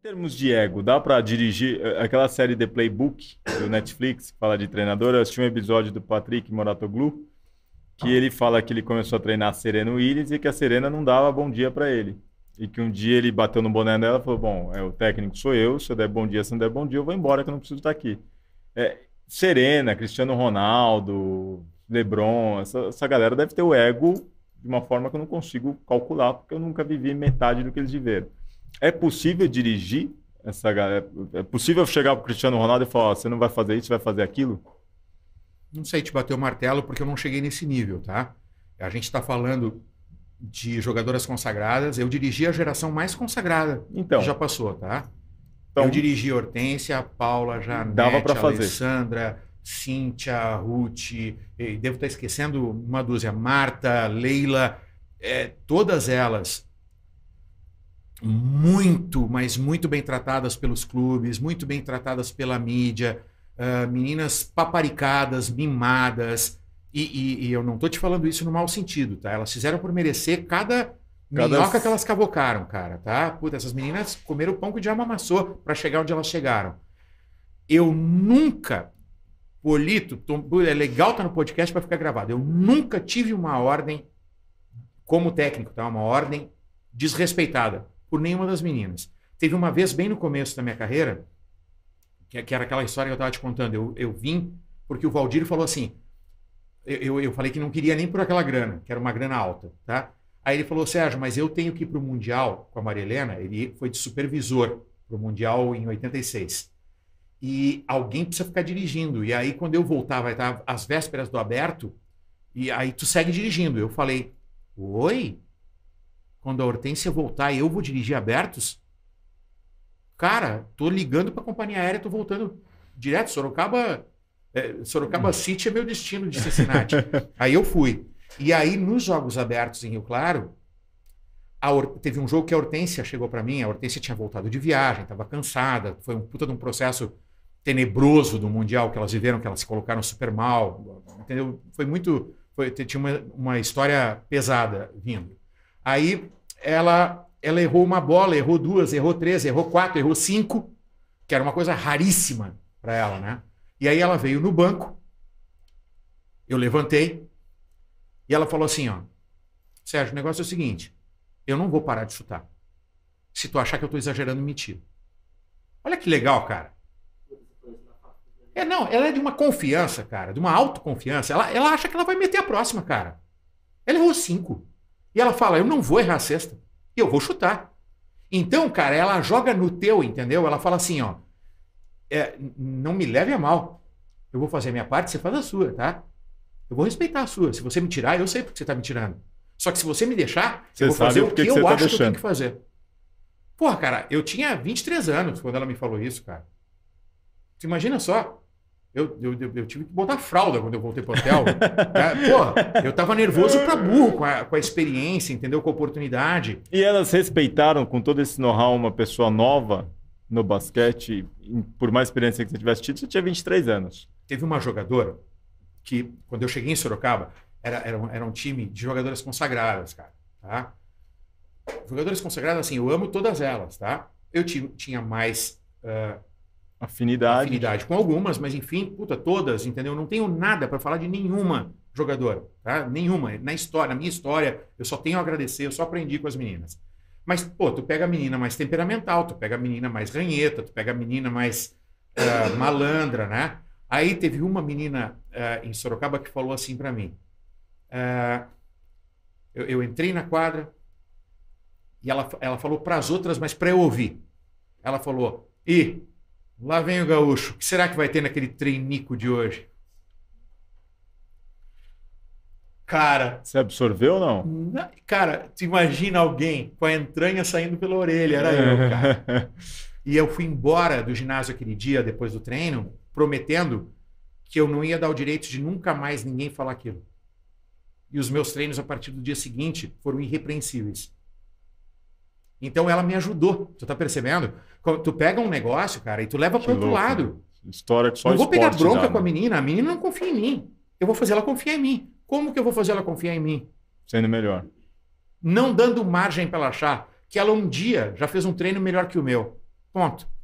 Em termos de ego, dá para dirigir eh, aquela série The Playbook do Netflix, que fala de treinador. Eu assisti um episódio do Patrick Moratoglu, que ele fala que ele começou a treinar a Serena Williams e que a Serena não dava bom dia para ele. E que um dia ele bateu no boné dela e falou: Bom, é, o técnico sou eu, se eu der bom dia, se não der bom dia, eu vou embora, que eu não preciso estar aqui. É, Serena, Cristiano Ronaldo, LeBron, essa, essa galera deve ter o ego de uma forma que eu não consigo calcular, porque eu nunca vivi metade do que eles viveram. É possível dirigir essa galera? É, é possível chegar pro Cristiano Ronaldo e falar, oh, você não vai fazer isso, você vai fazer aquilo? Não sei te bater o martelo porque eu não cheguei nesse nível, tá? A gente está falando de jogadoras consagradas. Eu dirigi a geração mais consagrada então, que já passou, tá? Então, eu dirigi Hortência, Paula, Janete, Alessandra, Cíntia, Ruth, devo estar tá esquecendo uma dúzia, Marta, Leila, é, todas elas muito, mas muito bem tratadas pelos clubes, muito bem tratadas pela mídia, uh, meninas paparicadas, mimadas. E, e, e eu não tô te falando isso no mau sentido, tá? Elas fizeram por merecer cada, cada... minhoca que elas cavocaram, cara, tá? Puta, essas meninas comeram o pão que o diabo amassou para chegar onde elas chegaram. Eu nunca, Polito, é legal estar tá no podcast para ficar gravado. Eu nunca tive uma ordem como técnico, tá? Uma ordem desrespeitada por nenhuma das meninas. Teve uma vez, bem no começo da minha carreira, que, que era aquela história que eu estava te contando. Eu, eu vim porque o Valdir falou assim: eu, eu, eu, falei que não queria nem por aquela grana, que era uma grana alta, tá? Aí ele falou, Sérgio, mas eu tenho que ir para o Mundial com a Maria Helena. Ele foi de supervisor para o Mundial em 86. E alguém precisa ficar dirigindo. E aí, quando eu voltava, estava às vésperas do aberto, e aí tu segue dirigindo. Eu falei, oi? quando a Hortência voltar, eu vou dirigir abertos. Cara, tô ligando para a companhia aérea, tô voltando direto. Sorocaba, é, Sorocaba hum. City é meu destino de Cincinnati. aí eu fui. E aí, nos Jogos Abertos em Rio Claro, teve um jogo que a Hortência chegou para mim. A Hortência tinha voltado de viagem, estava cansada. Foi um puta de um processo tenebroso do Mundial que elas viveram, que elas se colocaram super mal. Entendeu? Foi muito. Foi, tinha uma, uma história pesada vindo. Aí ela, ela errou uma bola, errou duas, errou três, errou quatro, errou cinco, que era uma coisa raríssima para ela, né? E aí ela veio no banco, eu levantei e ela falou assim, ó, Sérgio, o negócio é o seguinte, eu não vou parar de chutar. Se tu achar que eu tô exagerando, mentira. Olha que legal, cara. É, não, ela é de uma confiança, cara, de uma autoconfiança. Ela, ela acha que ela vai meter a próxima, cara. Ela errou cinco. E ela fala: Eu não vou errar a cesta. Eu vou chutar. Então, cara, ela joga no teu, entendeu? Ela fala assim: Ó, é, não me leve a mal. Eu vou fazer a minha parte, você faz a sua, tá? Eu vou respeitar a sua. Se você me tirar, eu sei porque você está me tirando. Só que se você me deixar, você eu vou fazer o que, eu tá acho que eu tenho que fazer. Porra, cara, eu tinha 23 anos quando ela me falou isso, cara. Você imagina só. Eu, eu, eu, tive que botar fralda quando eu voltei pro hotel. é, porra, eu tava nervoso pra burro com a, com a experiência, entendeu? Com a oportunidade. E elas respeitaram com todo esse know-how uma pessoa nova no basquete, por mais experiência que você tivesse tido, você tinha 23 anos. Teve uma jogadora que, quando eu cheguei em Sorocaba, era, era, um, era um time de jogadoras consagradas, cara. Tá? Jogadoras consagradas, assim, eu amo todas elas, tá? Eu tinha mais. Uh, afinidade. afinidade com algumas, mas enfim, puta, todas, entendeu? Não tenho nada para falar de nenhuma jogadora, tá? Nenhuma. Na história, na minha história, eu só tenho a agradecer, eu só aprendi com as meninas. Mas, pô, tu pega a menina mais temperamental, tu pega a menina mais ranheta, tu pega a menina mais uh, malandra, né? Aí teve uma menina uh, em Sorocaba que falou assim para mim. Uh, eu, eu, entrei na quadra e ela, ela falou para as outras, mas para eu ouvir. Ela falou: e Lá vem o gaúcho. O que será que vai ter naquele treinico de hoje? Cara. Você absorveu ou não? Na... Cara, tu imagina alguém com a entranha saindo pela orelha. Era eu, cara. e eu fui embora do ginásio aquele dia, depois do treino, prometendo que eu não ia dar o direito de nunca mais ninguém falar aquilo. E os meus treinos a partir do dia seguinte foram irrepreensíveis. Então ela me ajudou. Tu tá percebendo? Tu pega um negócio, cara, e tu leva pro outro louco. lado. Né? História que só Eu vou pegar bronca com a menina, a menina não confia em mim. Eu vou fazer ela confiar em mim. Como que eu vou fazer ela confiar em mim? Sendo melhor. Não dando margem para ela achar que ela um dia já fez um treino melhor que o meu. Ponto.